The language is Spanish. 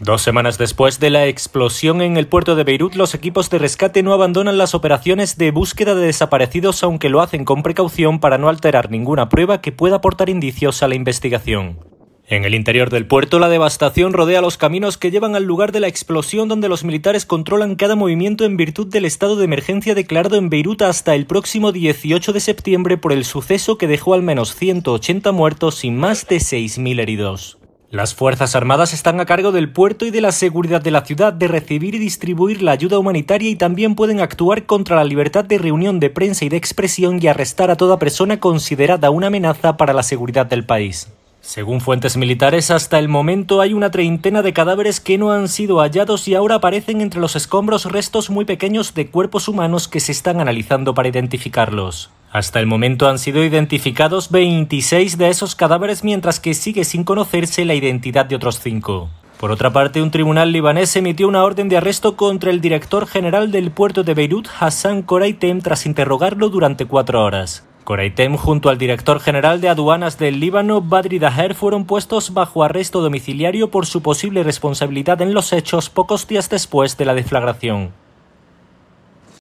Dos semanas después de la explosión en el puerto de Beirut, los equipos de rescate no abandonan las operaciones de búsqueda de desaparecidos, aunque lo hacen con precaución para no alterar ninguna prueba que pueda aportar indicios a la investigación. En el interior del puerto, la devastación rodea los caminos que llevan al lugar de la explosión donde los militares controlan cada movimiento en virtud del estado de emergencia declarado en Beirut hasta el próximo 18 de septiembre por el suceso que dejó al menos 180 muertos y más de 6.000 heridos. Las Fuerzas Armadas están a cargo del puerto y de la seguridad de la ciudad de recibir y distribuir la ayuda humanitaria y también pueden actuar contra la libertad de reunión de prensa y de expresión y arrestar a toda persona considerada una amenaza para la seguridad del país. Según fuentes militares, hasta el momento hay una treintena de cadáveres que no han sido hallados y ahora aparecen entre los escombros restos muy pequeños de cuerpos humanos que se están analizando para identificarlos. Hasta el momento han sido identificados 26 de esos cadáveres mientras que sigue sin conocerse la identidad de otros cinco. Por otra parte, un tribunal libanés emitió una orden de arresto contra el director general del puerto de Beirut, Hassan Koraitem, tras interrogarlo durante cuatro horas. Koraitem, junto al director general de aduanas del Líbano, Badri Daher, fueron puestos bajo arresto domiciliario por su posible responsabilidad en los hechos pocos días después de la deflagración.